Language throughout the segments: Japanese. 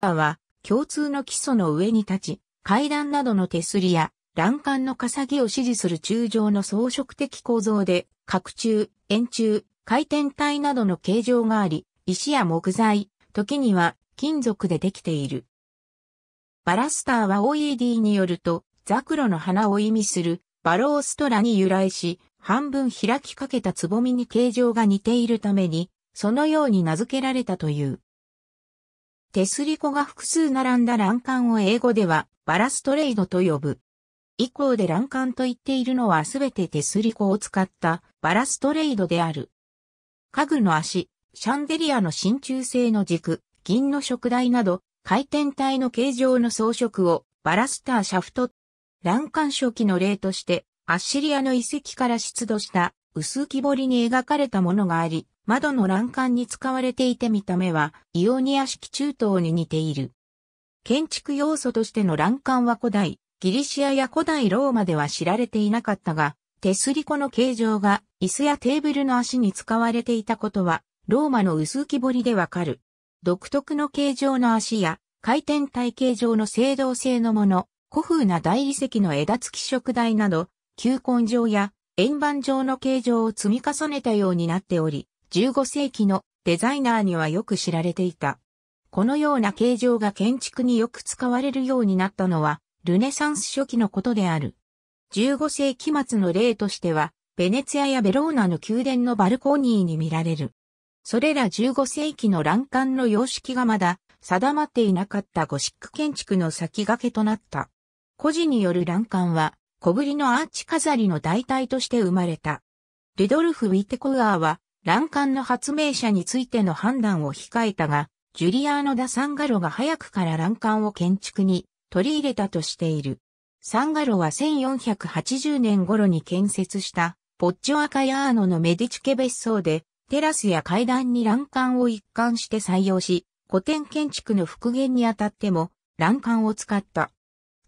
は、共通の基礎の上に立ち、階段などの手すりや、欄干のかさぎを支持する柱状の装飾的構造で、角柱、円柱、回転体などの形状があり、石や木材、時には金属でできている。バラスターは OED によると、ザクロの花を意味するバローストラに由来し、半分開きかけたつぼみに形状が似ているために、そのように名付けられたという。手すり子が複数並んだ欄干を英語ではバラストレイドと呼ぶ。以降で欄干と言っているのはすべて手すり子を使ったバラストレイドである。家具の足、シャンデリアの真鍮製の軸、銀の食台など、回転体の形状の装飾をバラスターシャフト、欄干初期の例として、アッシリアの遺跡から出土した薄木彫りに描かれたものがあり、窓の欄干に使われていて見た目はイオニア式中東に似ている。建築要素としての欄干は古代、ギリシアや古代ローマでは知られていなかったが、手すり子の形状が椅子やテーブルの足に使われていたことは、ローマの薄木彫りでわかる。独特の形状の足や回転体形状の青銅製のもの、古風な大理石の枝付き食台など、球根状や円盤状の形状を積み重ねたようになっており、15世紀のデザイナーにはよく知られていた。このような形状が建築によく使われるようになったのは、ルネサンス初期のことである。15世紀末の例としては、ベネツィアやベローナの宮殿のバルコニーに見られる。それら15世紀の欄干の様式がまだ定まっていなかったゴシック建築の先駆けとなった。古事による欄干は小ぶりのアーチ飾りの代替として生まれた。ルドルフ・ウィテコガーは、欄干の発明者についての判断を控えたが、ジュリアーノ・ダ・サンガロが早くから欄干を建築に取り入れたとしている。サンガロは1480年頃に建設したポッチョアカヤーノのメディチケ別荘でテラスや階段に欄干を一貫して採用し、古典建築の復元にあたっても欄干を使った。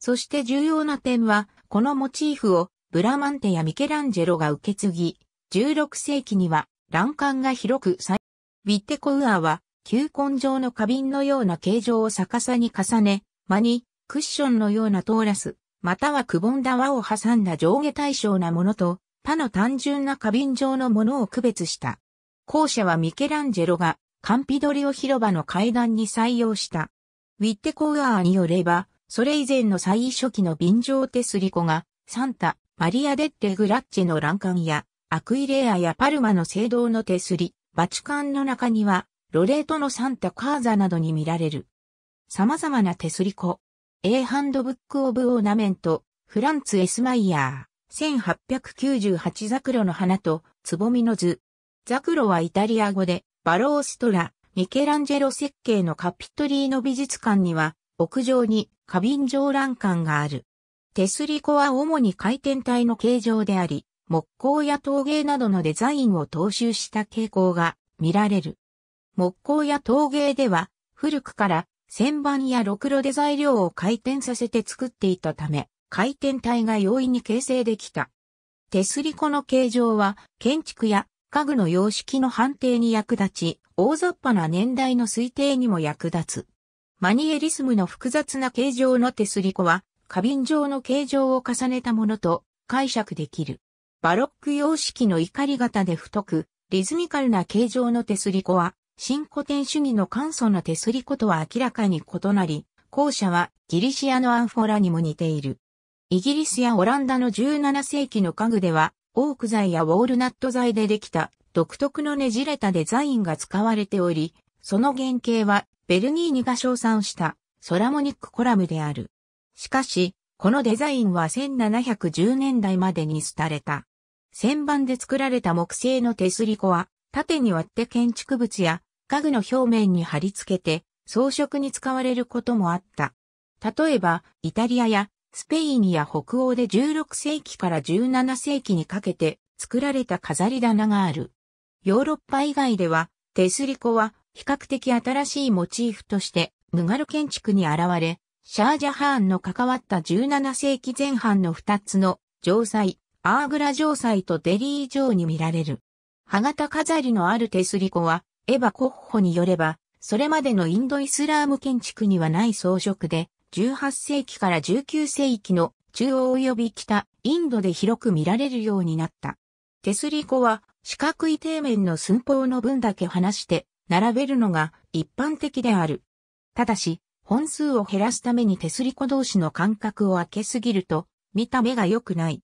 そして重要な点はこのモチーフをブラマンテやミケランジェロが受け継ぎ、16世紀には欄干が広く採ビッテコウアーは、球根状の花瓶のような形状を逆さに重ね、間にクッションのようなトーラス、またはくぼんだ輪を挟んだ上下対称なものと、他の単純な花瓶状のものを区別した。後者はミケランジェロがカンピドリオ広場の階段に採用した。ウィッテコウアーによれば、それ以前の最初期の便乗手すり子が、サンタ、マリア・デッテ・グラッチェの欄干や、アクイレアやパルマの聖堂の手すり、バチカンの中には、ロレートのサンタ・カーザなどに見られる。様々な手すり子。A ハンドブック・オブ・オーナメント、フランツ・エスマイヤー、1898ザクロの花と、つぼみの図。ザクロはイタリア語で、バローストラ、ミケランジェロ設計のカピトリーの美術館には、屋上に花瓶上欄感がある。手すり子は主に回転体の形状であり、木工や陶芸などのデザインを踏襲した傾向が見られる。木工や陶芸では、古くから旋盤やろくろで材料を回転させて作っていたため、回転体が容易に形成できた。手すり子の形状は、建築や家具の様式の判定に役立ち、大雑把な年代の推定にも役立つ。マニエリスムの複雑な形状の手すり子は、花瓶状の形状を重ねたものと解釈できる。バロック様式の怒り型で太く、リズミカルな形状の手すり子は、新古典主義の簡素な手すり子とは明らかに異なり、後者はギリシアのアンフォラにも似ている。イギリスやオランダの17世紀の家具では、オーク材やウォールナット材でできた独特のねじれたデザインが使われており、その原型はベルニーニが称賛したソラモニックコラムである。しかし、このデザインは1710年代までに廃れた。旋盤で作られた木製の手すり子は、縦に割って建築物や家具の表面に貼り付けて装飾に使われることもあった。例えば、イタリアやスペインや北欧で16世紀から17世紀にかけて作られた飾り棚がある。ヨーロッパ以外では、手すり子は比較的新しいモチーフとして、ムガル建築に現れ、シャージャハーンの関わった17世紀前半の2つの城塞、アーグラ城塞とデリー城に見られる。歯型飾りのある手すり子は、エヴァ・コッホによれば、それまでのインドイスラーム建築にはない装飾で、18世紀から19世紀の中央及び北、インドで広く見られるようになった。手すり子は四角い底面の寸法の分だけ離して並べるのが一般的である。ただし、本数を減らすために手すり子同士の間隔を空けすぎると、見た目が良くない。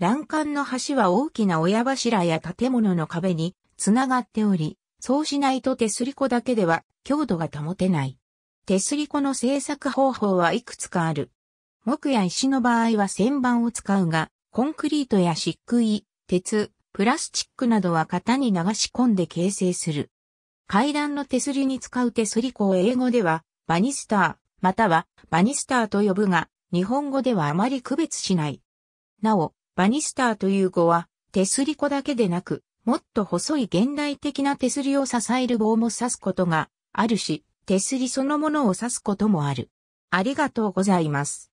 欄干の橋は大きな親柱や建物の壁につながっており、そうしないと手すり子だけでは強度が保てない。手すり子の製作方法はいくつかある。木や石の場合は旋盤を使うが、コンクリートや漆喰、鉄、プラスチックなどは型に流し込んで形成する。階段の手すりに使う手すり子を英語ではバニスター、またはバニスターと呼ぶが、日本語ではあまり区別しない。なお、バニスターという語は、手すり子だけでなく、もっと細い現代的な手すりを支える棒も指すことがあるし、手すりそのものを指すこともある。ありがとうございます。